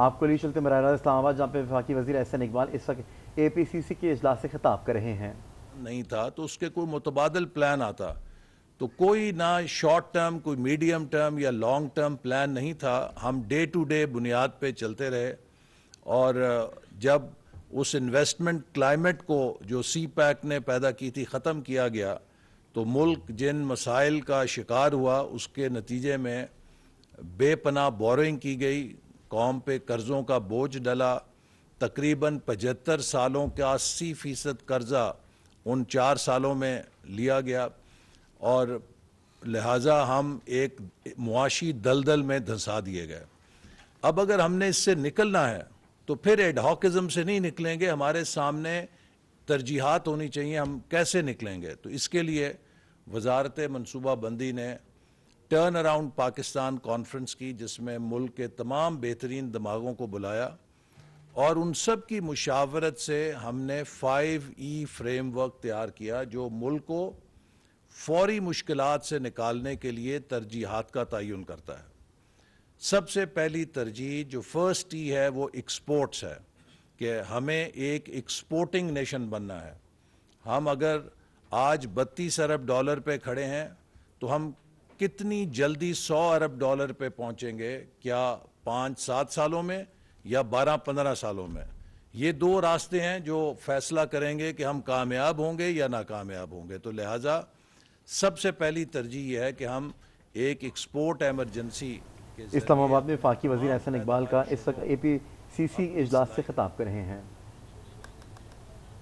आपको लिए चलते मरा इस्लामाबाद जहाँ पे विफाकी वजी एहसन इकबाल इस वक्त ए पी सी सी के अजलास से खिताब कर रहे हैं नहीं था तो उसके कोई मुतबादल प्लान आता तो कोई ना शॉर्ट टर्म कोई मीडियम टर्म या लॉन्ग टर्म प्लान नहीं था हम डे टू डे बुनियाद पे चलते रहे और जब उस इन्वेस्टमेंट क्लाइमेट को जो सी पैक ने पैदा की थी ख़त्म किया गया तो मुल्क जिन मसाइल का शिकार हुआ उसके नतीजे में बेपना बोरिंग की गई कौम पे कर्ज़ों का बोझ डला तकरीबन पचहत्तर सालों का अस्सी फ़ीसद कर्ज़ा उन चार सालों में लिया गया और लिहाजा हम एक मुआशी दलदल में धंसा दिए गए अब अगर हमने इससे निकलना है तो फिर एडहॉकज़म से नहीं निकलेंगे हमारे सामने तरजीहत होनी चाहिए हम कैसे निकलेंगे तो इसके लिए वजारत मनसूबा बंदी ने टर्न अराउंड पाकिस्तान कॉन्फ्रेंस की जिसमें मुल्क के तमाम बेहतरीन दिमागों को बुलाया और उन सब की मुशावरत से हमने फाइव ई फ्रेमवर्क तैयार किया जो मुल्क को फौरी मुश्किल से निकालने के लिए तरजीहत का तयन करता है सबसे पहली तरजीह जो फर्स्ट ई e है वो एक्सपोर्ट्स है कि हमें एक एक्सपोर्टिंग नेशन बनना है हम अगर आज बत्तीस अरब डॉलर पे खड़े हैं तो हम कितनी जल्दी 100 अरब डॉलर पे पहुंचेंगे क्या पाँच सात सालों में या बारह पंद्रह सालों में ये दो रास्ते हैं जो फैसला करेंगे कि हम कामयाब होंगे या नाकामयाब होंगे तो लिहाजा सबसे पहली तरजीह यह है कि हम एक एक्सपोर्ट एमरजेंसी इस्लामाबाद में फाकी वजीर हाँ, एहसन इकबाल का इस वक्त ए पी सी सी इजलास से खिताब कर रहे हैं